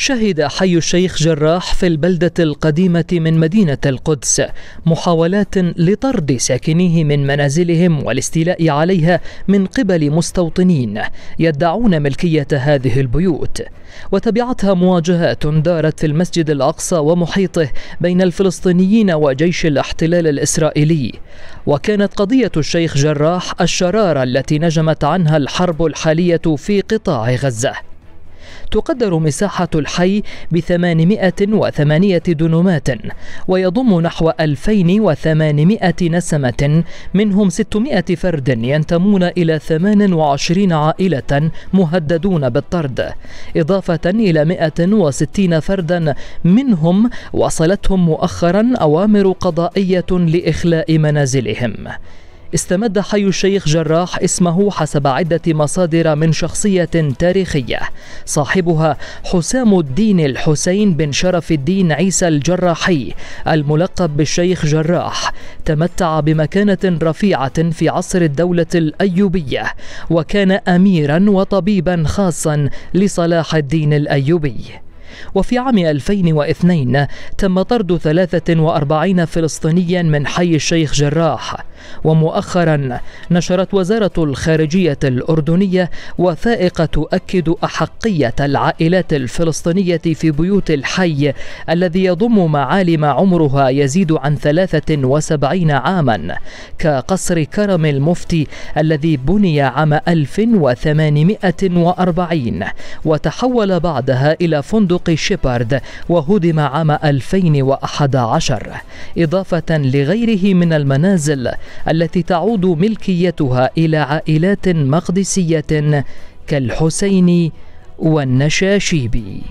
شهد حي الشيخ جراح في البلدة القديمة من مدينة القدس محاولات لطرد ساكنيه من منازلهم والاستيلاء عليها من قبل مستوطنين يدعون ملكية هذه البيوت وتبعتها مواجهات دارت في المسجد الأقصى ومحيطه بين الفلسطينيين وجيش الاحتلال الإسرائيلي وكانت قضية الشيخ جراح الشرارة التي نجمت عنها الحرب الحالية في قطاع غزة تقدر مساحة الحي ب 808 دونمات ويضم نحو 2800 نسمة منهم 600 فرد ينتمون إلى 28 عائلة مهددون بالطرد إضافة إلى 160 فردا منهم وصلتهم مؤخرا أوامر قضائية لإخلاء منازلهم استمد حي الشيخ جراح اسمه حسب عدة مصادر من شخصية تاريخية صاحبها حسام الدين الحسين بن شرف الدين عيسى الجراحي الملقب بالشيخ جراح تمتع بمكانة رفيعة في عصر الدولة الأيوبية وكان أميرا وطبيبا خاصا لصلاح الدين الأيوبي وفي عام 2002 تم طرد 43 فلسطينيا من حي الشيخ جراح ومؤخرا نشرت وزارة الخارجية الأردنية وثائق تؤكد أحقية العائلات الفلسطينية في بيوت الحي الذي يضم معالم عمرها يزيد عن 73 عاما كقصر كرم المفتي الذي بني عام 1840 وتحول بعدها إلى فندق شيبارد وهدم عام 2011 إضافة لغيره من المنازل التي تعود ملكيتها إلى عائلات مقدسية كالحسين والنشاشيبي